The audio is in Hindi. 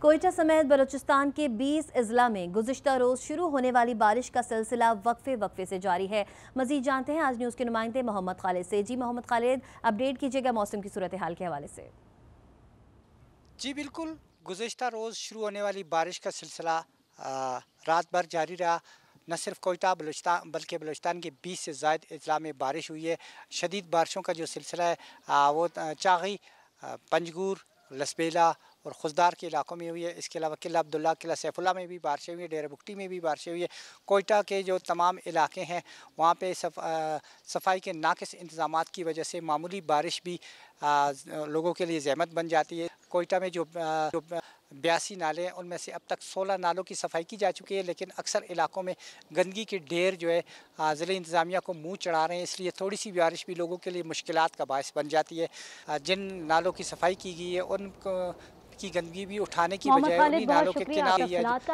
कोयटा समेत बलोचिस्तान के 20 अजला में गुजशत रोज़ शुरू होने वाली बारिश का सिलसिला वक्फे वक्फे से जारी है मजीद जानते हैं आज न्यूज़ के नुमाइंदे मोहम्मद खालिद से जी मोहम्मद खालिद अपडेट कीजिएगा मौसम की सूरत हाल के हवाले से जी बिल्कुल गुजशत रोज़ शुरू होने वाली बारिश का सिलसिला रात भर जारी रहा न सिर्फ कोयटा बलूचस्तान बल्कि बलूचस्तान के बीस से जायद अजला में बारिश हुई है शदीद बारिशों का जो सिलसिला है वो चागी पंजगूर लसबेला और खुशदार के इलाकों में हुई है इसके अलावा किला अब्दुल्ला किला सैफुल्ला में भी बारिशें हुई है डेरा बुकटी में भी बारिशें हुई है कोयटा के जो तमाम इलाके हैं वहाँ पर सफ, सफाई के नाकस इंतजाम की वजह से मामूली बारिश भी आ, लोगों के लिए जहमत बन जाती है कोयटा में जो, आ, जो बयासी नाले हैं उनमें से अब तक सोलह नालों की सफाई की जा चुकी है लेकिन अक्सर इलाकों में गंदगी के ढेर जो है ज़िले इंतज़ामिया को मुँह चढ़ा रहे हैं इसलिए थोड़ी सी बारिश भी लोगों के लिए मुश्किल का बायस बन जाती है जिन नालों की सफाई की गई है उन की गंदगी भी उठाने की बजाय नालों के किनारे